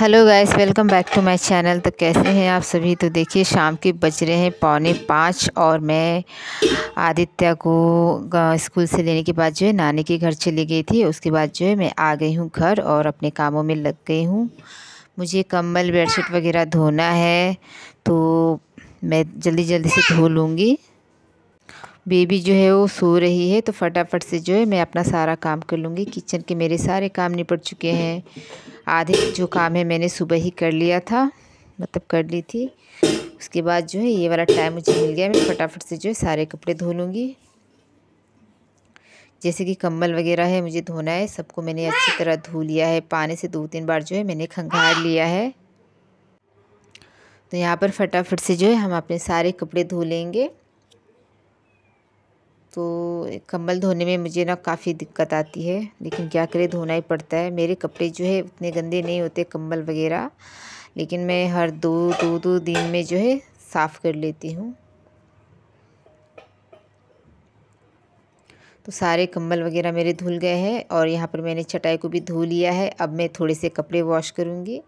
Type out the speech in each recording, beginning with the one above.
hello guys welcome back to my channel तो कैसे हैं आप सभी तो देखिए शाम के बज रहे हैं पौने पाँच और मैं आदित्य को स्कूल से लेने के बाद जो है नानी के घर चली गई थी उसके बाद जो है मैं आ गई हूँ घर और अपने कामों में लग गई हूँ मुझे कम्बल बेडशीट वगैरह धोना है तो मैं जल्दी जल्दी से धो लूँगी बेबी जो है वो सो रही है तो फटाफट से जो है मैं अपना सारा काम कर लूँगी किचन के मेरे सारे काम निपट चुके हैं आधे जो काम है मैंने सुबह ही कर लिया था मतलब कर ली थी उसके बाद जो है ये वाला टाइम मुझे मिल गया मैं फटाफट से जो है सारे कपड़े धो लूँगी जैसे कि कम्बल वगैरह है मुझे धोना है सबको मैंने अच्छी तरह धो लिया है पानी से दो तीन बार जो है मैंने खंगार लिया है तो यहाँ पर फटाफट से जो है हम अपने सारे कपड़े धो लेंगे तो कंबल धोने में मुझे ना काफ़ी दिक्कत आती है लेकिन क्या करें धोना ही पड़ता है मेरे कपड़े जो है उतने गंदे नहीं होते कंबल वगैरह लेकिन मैं हर दो दो दो दिन में जो है साफ़ कर लेती हूँ तो सारे कंबल वगैरह मेरे धुल गए हैं और यहाँ पर मैंने चटाई को भी धो लिया है अब मैं थोड़े से कपड़े वॉश करूँगी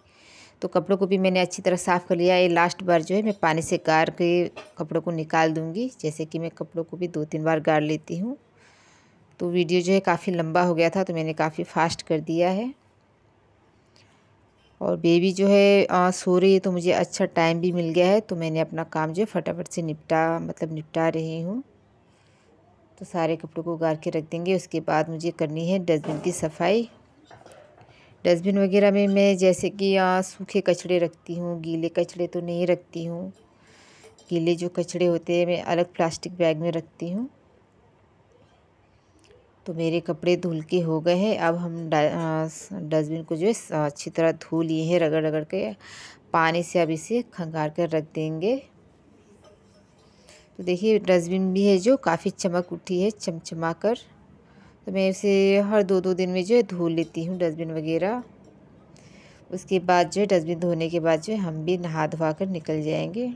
तो कपड़ों को भी मैंने अच्छी तरह साफ़ कर लिया ये लास्ट बार जो है मैं पानी से गार के कपड़ों को निकाल दूँगी जैसे कि मैं कपड़ों को भी दो तीन बार गाड़ लेती हूँ तो वीडियो जो है काफ़ी लंबा हो गया था तो मैंने काफ़ी फास्ट कर दिया है और बेबी जो है आ, सो रही है तो मुझे अच्छा टाइम भी मिल गया है तो मैंने अपना काम जो है फटाफट से निपटा मतलब निपटा रही हूँ तो सारे कपड़ों को गार के रख देंगे उसके बाद मुझे करनी है डस्टबिन की सफाई डस्टबिन वगैरह में मैं जैसे कि सूखे कचड़े रखती हूँ गीले कचड़े तो नहीं रखती हूँ गीले जो कचड़े होते हैं मैं अलग प्लास्टिक बैग में रखती हूँ तो मेरे कपड़े धुल के हो गए हैं अब हम डस्टबिन को जो है अच्छी तरह धो लिए हैं रगड़ रगड़ के पानी से अब इसे खंगार कर रख देंगे तो देखिए डस्टबिन भी है जो काफ़ी चमक उठी है चमचमा कर तो मैं इसे हर दो दो दिन में जो है धो लेती हूँ डस्टबिन वगैरह उसके बाद जो है डस्टबिन धोने के बाद जो है हम भी नहा धोवा कर निकल जाएंगे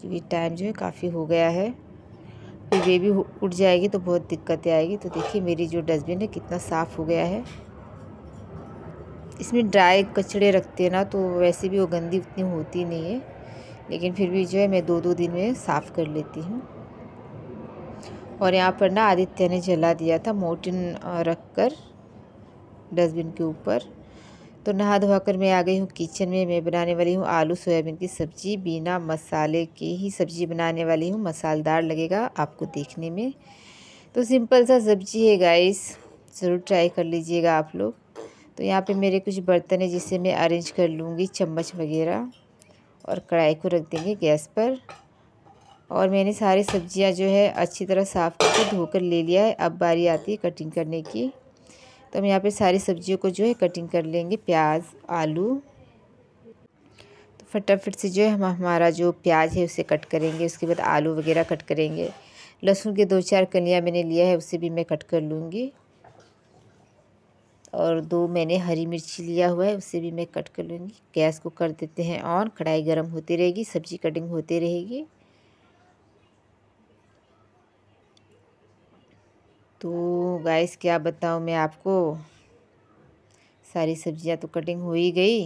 क्योंकि टाइम जो है काफ़ी हो गया है फिर तो बेबी उठ जाएगी तो बहुत दिक्कतें आएगी तो देखिए मेरी जो डस्टबिन है कितना साफ़ हो गया है इसमें ड्राई कचड़े रखते हैं ना तो वैसे भी वो गंदी उतनी होती नहीं है लेकिन फिर भी जो है मैं दो दो दिन में साफ़ कर लेती हूँ और यहाँ पर ना आदित्य ने जला दिया था मोटिन रख कर डस्टबिन के ऊपर तो नहा धोवा कर मैं आ गई हूँ किचन में मैं बनाने वाली हूँ आलू सोयाबीन की सब्ज़ी बिना मसाले की ही सब्ज़ी बनाने वाली हूँ मसालेदार लगेगा आपको देखने में तो सिंपल सा सब्ज़ी है गाइस ज़रूर ट्राई कर लीजिएगा आप लोग तो यहाँ पे मेरे कुछ बर्तन है जिसे मैं अरेंज कर लूँगी चम्मच वगैरह और कढ़ाई को रख देंगे गैस पर और मैंने सारी सब्जियां जो है अच्छी तरह साफ़ करके धोकर ले लिया है अब बारी आती है कटिंग करने की तो हम यहाँ पे सारी सब्जियों को जो है कटिंग कर लेंगे प्याज आलू तो फटाफट से जो है हम हमारा जो प्याज है उसे कट करेंगे उसके बाद आलू वगैरह कट करेंगे लहसुन के दो चार कलियाँ मैंने लिया है उसे भी मैं कट कर लूँगी और दो मैंने हरी मिर्ची लिया हुआ है उसे भी मैं कट कर लूँगी गैस को कर देते हैं ऑन कढ़ाई गर्म होती रहेगी सब्ज़ी कटिंग होती रहेगी तो गाइस क्या बताऊँ मैं आपको सारी सब्जियां तो कटिंग हो ही गई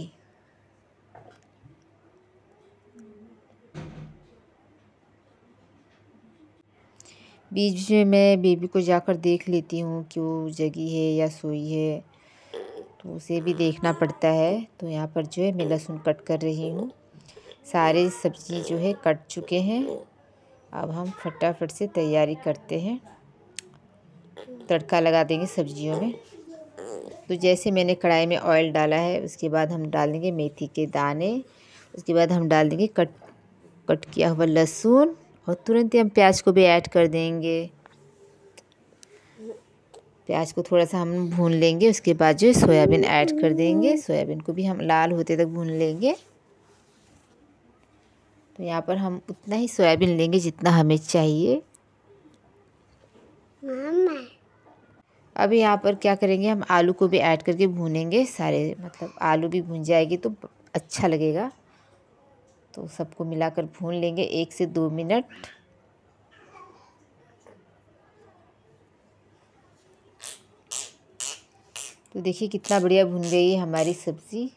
बीच में मैं बेबी को जाकर देख लेती हूँ कि वो जगी है या सोई है तो उसे भी देखना पड़ता है तो यहाँ पर जो है मैं लहसुन कट कर रही हूँ सारे सब्जी जो है कट चुके हैं अब हम फटाफट से तैयारी करते हैं तड़का लगा देंगे सब्जियों में तो जैसे मैंने कढ़ाई में ऑयल डाला है उसके बाद हम डाल देंगे मेथी के दाने उसके बाद हम डाल देंगे कट कट किया हुआ लहसुन और तुरंत ही हम प्याज को भी ऐड कर देंगे प्याज को थोड़ा सा हम भून लेंगे उसके बाद जो सोयाबीन ऐड कर देंगे सोयाबीन को भी हम लाल होते तक भून लेंगे तो यहाँ पर हम उतना ही सोयाबीन लेंगे जितना हमें चाहिए मामा अब यहाँ पर क्या करेंगे हम आलू को भी ऐड करके भूनेंगे सारे मतलब आलू भी भून जाएगी तो अच्छा लगेगा तो सबको मिलाकर भून लेंगे एक से दो मिनट तो देखिए कितना बढ़िया भुन गई है हमारी सब्ज़ी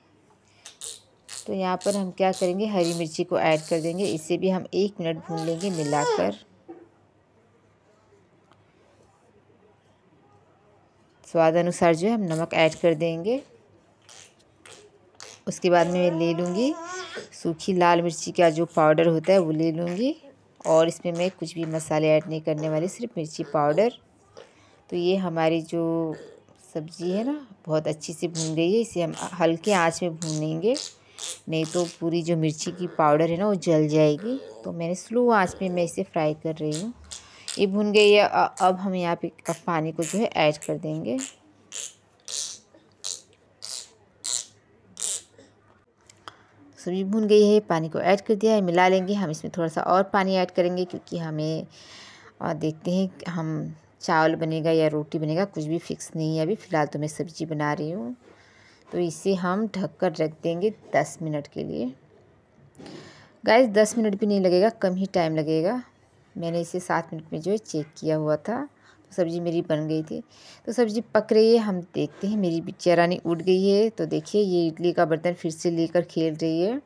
तो यहाँ पर हम क्या करेंगे हरी मिर्ची को ऐड कर देंगे इसे भी हम एक मिनट भून लेंगे मिलाकर स्वाद अनुसार जो है हम नमक ऐड कर देंगे उसके बाद में मैं ले लूँगी सूखी लाल मिर्ची का जो पाउडर होता है वो ले लूँगी और इसमें मैं कुछ भी मसाले ऐड नहीं करने वाली सिर्फ मिर्ची पाउडर तो ये हमारी जो सब्ज़ी है ना बहुत अच्छी से भून गई है इसे हम हल्के आंच में भूनेंगे नहीं तो पूरी जो मिर्ची की पाउडर है ना वो जल जाएगी तो मैंने स्लो आंच में मैं इसे फ्राई कर रही हूँ ये भुन गई है अब हम यहाँ पे पानी को जो है ऐड कर देंगे सब्जी भुन गई है पानी को ऐड कर दिया है मिला लेंगे हम इसमें थोड़ा सा और पानी ऐड करेंगे क्योंकि हमें और देखते हैं हम चावल बनेगा या रोटी बनेगा कुछ भी फिक्स नहीं है अभी फ़िलहाल तो मैं सब्ज़ी बना रही हूँ तो इसे हम ढककर रख देंगे दस मिनट के लिए गाइस दस मिनट भी नहीं लगेगा कम ही टाइम लगेगा मैंने इसे सात मिनट में जो है चेक किया हुआ था तो सब्ज़ी मेरी बन गई थी तो सब्ज़ी पक रही है हम देखते हैं मेरी रानी उठ गई है तो देखिए ये इडली का बर्तन फिर से लेकर खेल रही है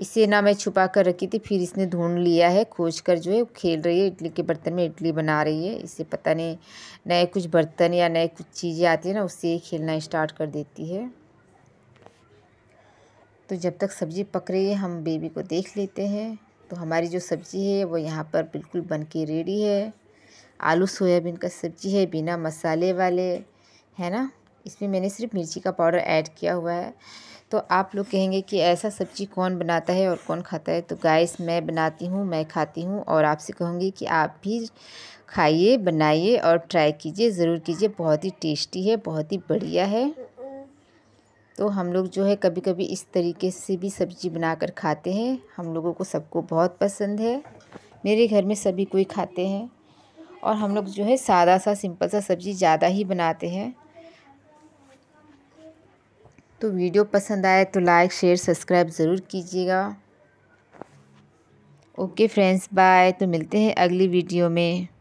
इसे ना मैं छुपा कर रखी थी फिर इसने ढूंढ लिया है खोज कर जो है खेल रही है इडली के बर्तन में इडली बना रही है इसे पता नहीं नए कुछ बर्तन या नए कुछ चीज़ें आती है ना उससे खेलना स्टार्ट कर देती है तो जब तक सब्ज़ी पक रही है हम बेबी को देख लेते हैं तो हमारी जो सब्ज़ी है वो यहाँ पर बिल्कुल बन के रेडी है आलू सोयाबीन का सब्ज़ी है बिना मसाले वाले है ना इसमें मैंने सिर्फ मिर्ची का पाउडर ऐड किया हुआ है तो आप लोग कहेंगे कि ऐसा सब्ज़ी कौन बनाता है और कौन खाता है तो गाइस मैं बनाती हूँ मैं खाती हूँ और आपसे कहूँगी कि आप भी खाइए बनाइए और ट्राई कीजिए ज़रूर कीजिए बहुत ही टेस्टी है बहुत ही बढ़िया है तो हम लोग जो है कभी कभी इस तरीके से भी सब्ज़ी बनाकर खाते हैं हम लोगों को सबको बहुत पसंद है मेरे घर में सभी कोई खाते हैं और हम लोग जो है सादा सा सिंपल सा सब्ज़ी ज़्यादा ही बनाते हैं तो वीडियो पसंद आए तो लाइक शेयर सब्सक्राइब ज़रूर कीजिएगा ओके फ्रेंड्स बाय तो मिलते हैं अगली वीडियो में